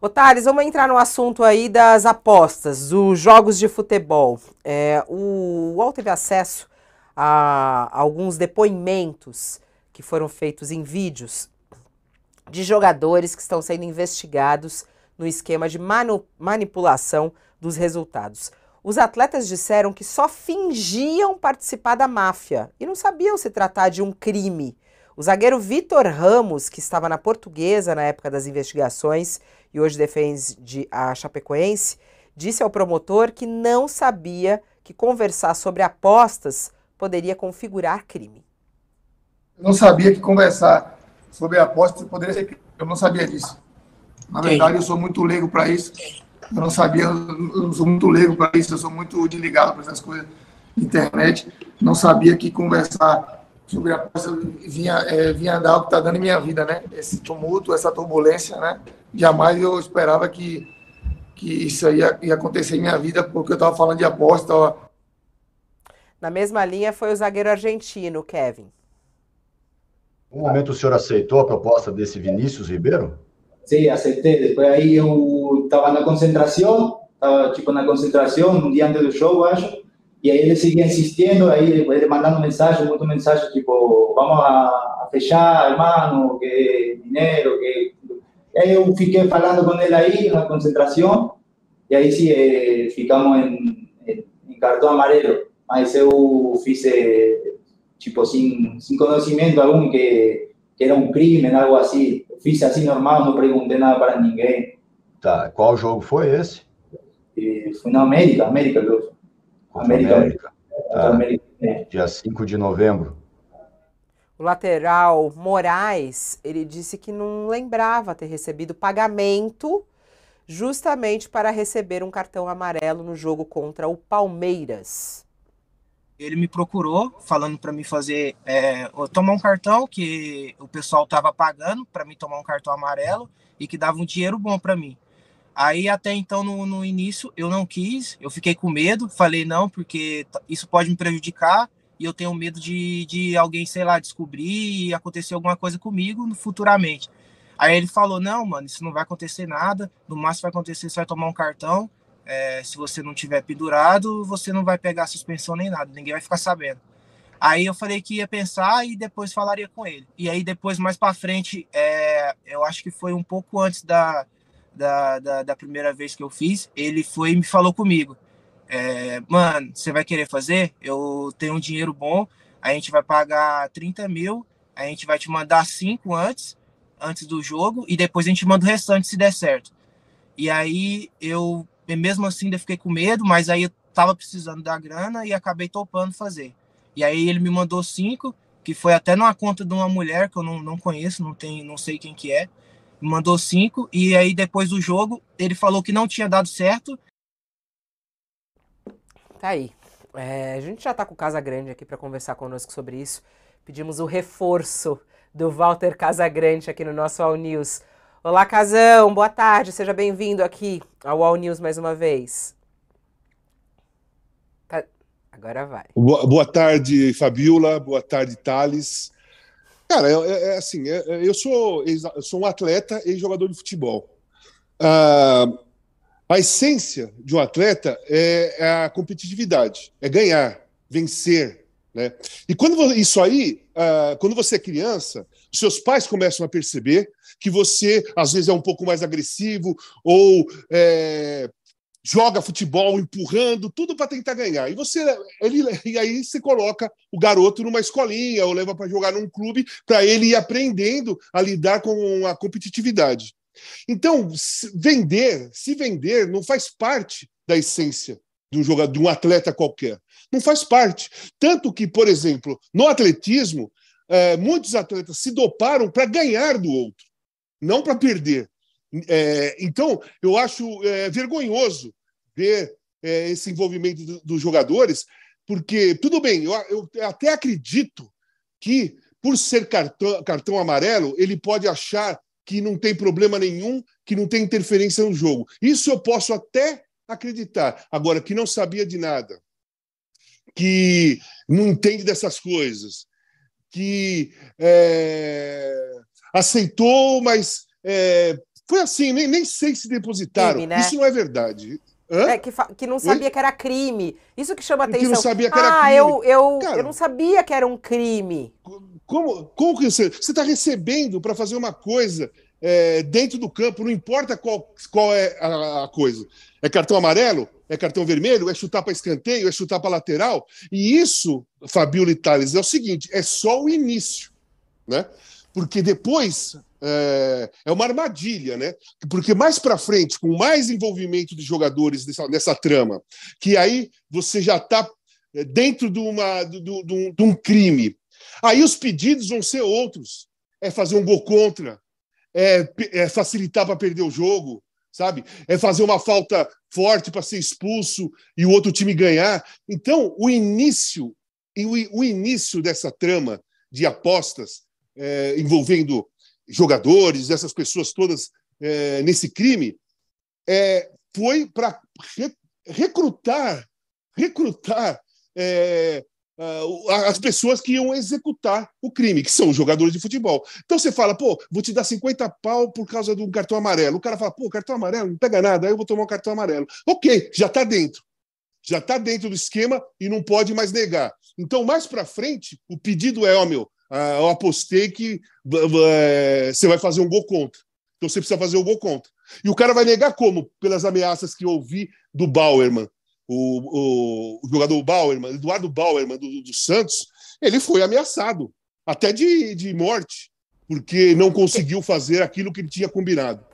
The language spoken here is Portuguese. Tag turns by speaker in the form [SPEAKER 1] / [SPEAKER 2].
[SPEAKER 1] Ô, Thales, vamos entrar no assunto aí das apostas, dos jogos de futebol. É, o UOL teve acesso a alguns depoimentos que foram feitos em vídeos de jogadores que estão sendo investigados no esquema de manipulação dos resultados. Os atletas disseram que só fingiam participar da máfia e não sabiam se tratar de um crime o zagueiro Vitor Ramos, que estava na portuguesa na época das investigações e hoje defende a Chapecoense, disse ao promotor que não sabia que conversar sobre apostas poderia configurar crime. Eu
[SPEAKER 2] não sabia que conversar sobre apostas poderia ser crime. Eu não sabia disso. Na verdade, eu sou muito leigo para isso. Eu não sabia, eu não sou muito leigo para isso, eu sou muito desligado
[SPEAKER 3] para essas coisas internet.
[SPEAKER 2] Não sabia que
[SPEAKER 3] conversar sobre a aposta vinha, é, vinha dar o que está dando em minha vida, né? Esse tumulto, essa turbulência, né? Jamais eu esperava que, que isso ia, ia acontecer em minha vida, porque eu estava falando de aposta. Ó.
[SPEAKER 1] Na mesma linha foi o zagueiro argentino, Kevin.
[SPEAKER 2] Um momento o senhor aceitou a proposta desse Vinícius Ribeiro? Sim, aceitei. Depois aí eu estava na concentração, estava tipo na concentração, um dia antes do show, acho. E aí ele seguia insistindo, aí ele mandando mensagem, muito mensagem, tipo, vamos a, a fechar, irmão, que dinheiro, que... E aí eu fiquei falando com ele aí, na concentração, e aí sim, eh, ficamos em, em, em, cartão amarelo. Mas eu fiz, eh, tipo, sem, sem conhecimento algum que, que era um crime, algo assim. Eu fiz assim normal, não perguntei nada para ninguém. Tá, qual jogo foi esse? E eh, foi na América, América, eu contra América. América. Tá? Dia 5 de novembro.
[SPEAKER 1] O lateral Moraes, ele disse que não lembrava ter recebido pagamento justamente para receber um cartão amarelo no jogo contra o Palmeiras.
[SPEAKER 2] Ele me procurou falando para me fazer é, tomar um cartão que o pessoal estava pagando para me tomar um cartão amarelo e que dava um dinheiro bom para mim. Aí até então, no, no início, eu não quis, eu fiquei com medo, falei não, porque tá, isso pode me prejudicar e eu tenho medo de, de alguém, sei lá, descobrir e acontecer alguma coisa comigo futuramente. Aí ele falou: Não, mano, isso não vai acontecer nada. No máximo vai acontecer, você vai tomar um cartão. É, se você não tiver pendurado, você não vai pegar suspensão nem nada, ninguém vai ficar sabendo. Aí eu falei que ia pensar e depois falaria com ele. E aí depois, mais para frente, é, eu acho que foi um pouco antes da, da, da, da, primeira vez que eu fiz, ele foi e me falou comigo. É, mano, você vai querer fazer? Eu tenho um dinheiro bom, a gente vai pagar 30 mil, a gente vai te mandar cinco antes, antes do jogo, e depois a gente manda o restante se der certo. E aí eu, mesmo assim, ainda fiquei com medo, mas aí eu tava precisando da grana e acabei topando fazer. E aí ele me mandou cinco, que foi até numa conta de uma mulher que eu não, não conheço, não, tem, não sei quem que é mandou cinco, e aí depois do jogo ele falou que não tinha dado certo.
[SPEAKER 1] Tá aí. É, a gente já tá com o Casa Grande aqui para conversar conosco sobre isso. Pedimos o reforço do Walter Casagrande aqui no nosso All News. Olá, Casão, boa tarde, seja bem-vindo aqui ao All News mais uma vez. Tá... Agora vai.
[SPEAKER 3] Boa, boa tarde, Fabiola, boa tarde, Thales. Cara, é, é, é assim, é, é eu, sou, eu sou um atleta e jogador de futebol. Ah, a essência de um atleta é, é a competitividade, é ganhar, vencer. Né? E quando isso aí, ah, quando você é criança, seus pais começam a perceber que você, às vezes, é um pouco mais agressivo ou é, joga futebol empurrando, tudo para tentar ganhar. E você ele, e aí você coloca o garoto numa escolinha ou leva para jogar num clube para ele ir aprendendo a lidar com a competitividade. Então, se vender, se vender não faz parte da essência de um jogador, de um atleta qualquer. Não faz parte. Tanto que, por exemplo, no atletismo, é, muitos atletas se doparam para ganhar do outro, não para perder. É, então, eu acho é, vergonhoso ver é, esse envolvimento do, dos jogadores, porque, tudo bem, eu, eu até acredito que, por ser cartão, cartão amarelo, ele pode achar que não tem problema nenhum, que não tem interferência no jogo. Isso eu posso até acreditar. Agora, que não sabia de nada, que não entende dessas coisas, que é, aceitou, mas é, foi assim, nem, nem sei se depositaram. Time, né? Isso não é verdade. Hã? É, que, que não sabia Oi? que era crime. Isso que chama atenção. Que não sabia que era ah, crime. Ah, eu, eu, Cara, eu não sabia que era um crime. Como, como que você está recebendo para fazer uma coisa é, dentro do campo, não importa qual, qual é a, a coisa. É cartão amarelo? É cartão vermelho? É chutar para escanteio? É chutar para lateral? E isso, Fabio e é o seguinte: é só o início. Né? porque depois é, é uma armadilha, né? Porque mais para frente, com mais envolvimento de jogadores nessa, nessa trama, que aí você já está é, dentro de, uma, de, de, um, de um crime. Aí os pedidos vão ser outros. É fazer um gol contra, é, é, facilitar para perder o jogo, sabe? É fazer uma falta forte para ser expulso e o outro time ganhar. Então, o início e o, o início dessa trama de apostas é, envolvendo jogadores, essas pessoas todas é, nesse crime, é, foi para re, recrutar, recrutar é, as pessoas que iam executar o crime, que são jogadores de futebol. Então você fala, pô, vou te dar 50 pau por causa do cartão amarelo. O cara fala, pô, cartão amarelo, não pega nada, aí eu vou tomar um cartão amarelo. Ok, já está dentro. Já está dentro do esquema e não pode mais negar. Então, mais para frente, o pedido é, ó, meu, ah, eu apostei que eh, você vai fazer um gol contra. Então você precisa fazer um gol contra. E o cara vai negar como? Pelas ameaças que eu ouvi do Bauerman, o, o, o jogador Bauerman, Eduardo Bauerman, do, do Santos, ele foi ameaçado, até de, de morte, porque não conseguiu fazer aquilo que ele tinha combinado.